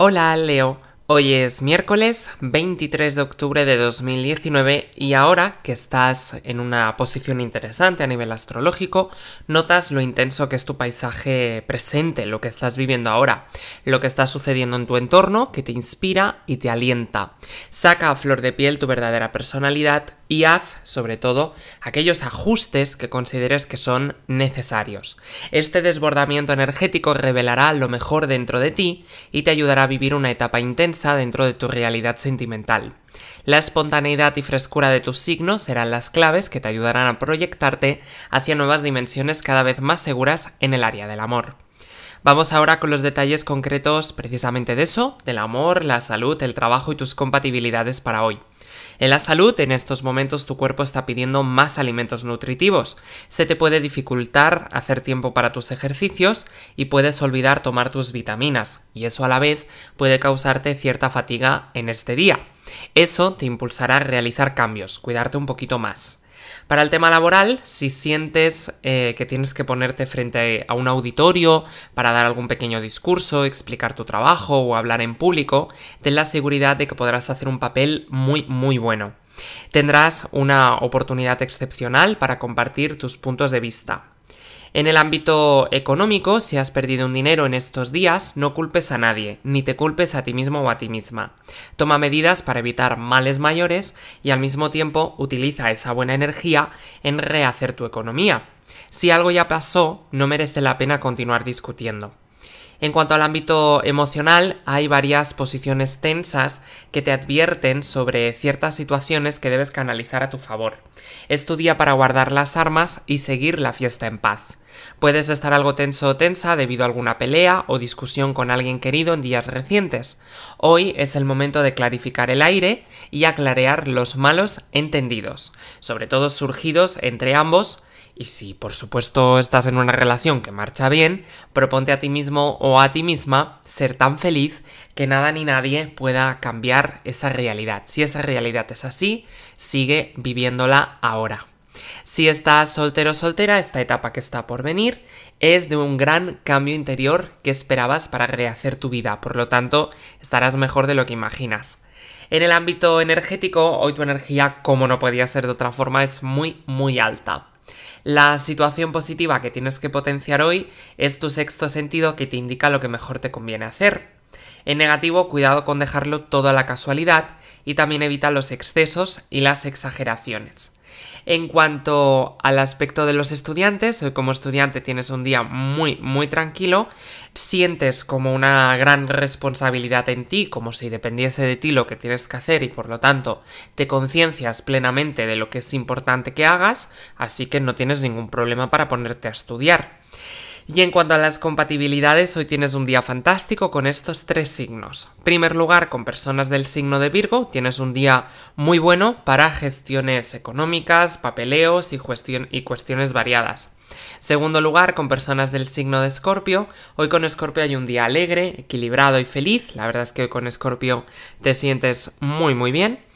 Hola Leo, hoy es miércoles 23 de octubre de 2019 y ahora que estás en una posición interesante a nivel astrológico, notas lo intenso que es tu paisaje presente, lo que estás viviendo ahora, lo que está sucediendo en tu entorno que te inspira y te alienta. Saca a flor de piel tu verdadera personalidad y haz, sobre todo, aquellos ajustes que consideres que son necesarios. Este desbordamiento energético revelará lo mejor dentro de ti y te ayudará a vivir una etapa intensa dentro de tu realidad sentimental. La espontaneidad y frescura de tus signos serán las claves que te ayudarán a proyectarte hacia nuevas dimensiones cada vez más seguras en el área del amor. Vamos ahora con los detalles concretos precisamente de eso, del amor, la salud, el trabajo y tus compatibilidades para hoy. En la salud, en estos momentos tu cuerpo está pidiendo más alimentos nutritivos. Se te puede dificultar hacer tiempo para tus ejercicios y puedes olvidar tomar tus vitaminas, y eso a la vez puede causarte cierta fatiga en este día. Eso te impulsará a realizar cambios, cuidarte un poquito más. Para el tema laboral, si sientes eh, que tienes que ponerte frente a un auditorio para dar algún pequeño discurso, explicar tu trabajo o hablar en público, ten la seguridad de que podrás hacer un papel muy, muy bueno. Tendrás una oportunidad excepcional para compartir tus puntos de vista. En el ámbito económico, si has perdido un dinero en estos días, no culpes a nadie, ni te culpes a ti mismo o a ti misma. Toma medidas para evitar males mayores y al mismo tiempo utiliza esa buena energía en rehacer tu economía. Si algo ya pasó, no merece la pena continuar discutiendo. En cuanto al ámbito emocional, hay varias posiciones tensas que te advierten sobre ciertas situaciones que debes canalizar a tu favor. Es tu día para guardar las armas y seguir la fiesta en paz. Puedes estar algo tenso o tensa debido a alguna pelea o discusión con alguien querido en días recientes. Hoy es el momento de clarificar el aire y aclarear los malos entendidos, sobre todo surgidos entre ambos y si por supuesto estás en una relación que marcha bien, proponte a ti mismo o a ti misma ser tan feliz que nada ni nadie pueda cambiar esa realidad. Si esa realidad es así, sigue viviéndola ahora. Si estás soltero o soltera, esta etapa que está por venir es de un gran cambio interior que esperabas para rehacer tu vida, por lo tanto estarás mejor de lo que imaginas. En el ámbito energético, hoy tu energía, como no podía ser de otra forma, es muy, muy alta. La situación positiva que tienes que potenciar hoy es tu sexto sentido que te indica lo que mejor te conviene hacer. En negativo, cuidado con dejarlo todo a la casualidad y también evita los excesos y las exageraciones. En cuanto al aspecto de los estudiantes, hoy como estudiante tienes un día muy, muy tranquilo, sientes como una gran responsabilidad en ti, como si dependiese de ti lo que tienes que hacer y por lo tanto te conciencias plenamente de lo que es importante que hagas, así que no tienes ningún problema para ponerte a estudiar. Y en cuanto a las compatibilidades, hoy tienes un día fantástico con estos tres signos. primer lugar, con personas del signo de Virgo, tienes un día muy bueno para gestiones económicas, papeleos y, y cuestiones variadas. Segundo lugar, con personas del signo de Escorpio. Hoy con Escorpio hay un día alegre, equilibrado y feliz. La verdad es que hoy con Escorpio te sientes muy muy bien.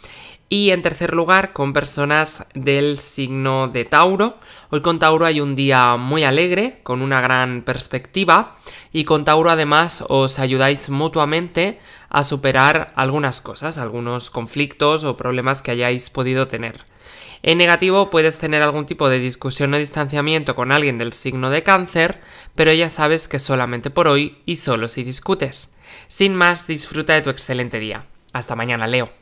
Y en tercer lugar, con personas del signo de Tauro. Hoy con Tauro hay un día muy alegre, con una gran perspectiva. Y con Tauro además os ayudáis mutuamente a superar algunas cosas, algunos conflictos o problemas que hayáis podido tener. En negativo puedes tener algún tipo de discusión o distanciamiento con alguien del signo de cáncer, pero ya sabes que solamente por hoy y solo si discutes. Sin más, disfruta de tu excelente día. Hasta mañana, Leo.